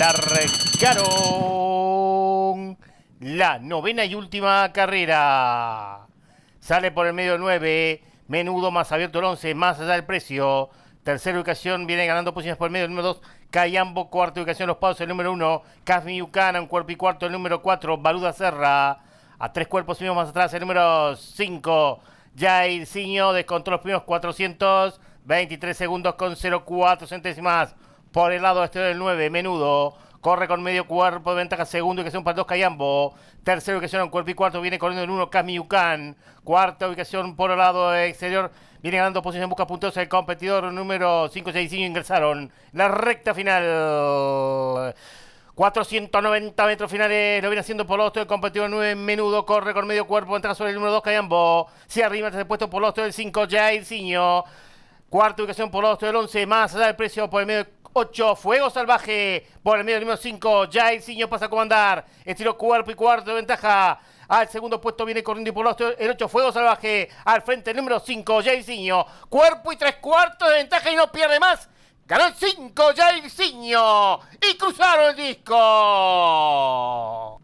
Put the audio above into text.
La largaron la novena y última carrera. Sale por el medio 9, menudo más abierto el 11, más allá del precio. Tercera ubicación viene ganando posiciones por el medio, el número 2, Cayambo. Cuarta ubicación, Los pasos el número 1, Casmi un cuerpo y cuarto, el número 4, Baluda Serra. A tres cuerpos y más atrás, el número 5, Ciño. descontó los primeros 423 segundos con 0,4 centésimas por el lado exterior del 9, menudo. Corre con medio cuerpo de ventaja. Segundo ubicación para dos Cayambo. Tercera ubicación en cuerpo y cuarto. Viene corriendo el 1 Camiucan. Cuarta ubicación por el lado exterior. Viene ganando posición. Busca puntos el competidor número 565. Ingresaron la recta final. 490 metros finales, lo viene haciendo Polosto, el competidor 9 menudo, corre con medio cuerpo, entra sobre el número 2 Cayambo, se arriba el puesto Polosto, el 5 Jairzinho, cuarta ubicación por Polosto, el 11 más allá del precio por el medio 8, Fuego Salvaje por el medio número 5, Jairzinho pasa a comandar, estilo cuerpo y cuarto de ventaja. Al segundo puesto viene corriendo y por el 8, Fuego Salvaje. Al frente número 5, Jairzinho. Cuerpo y tres cuartos de ventaja y no pierde más. Ganó el 5, Jairzinho. Y cruzaron el disco.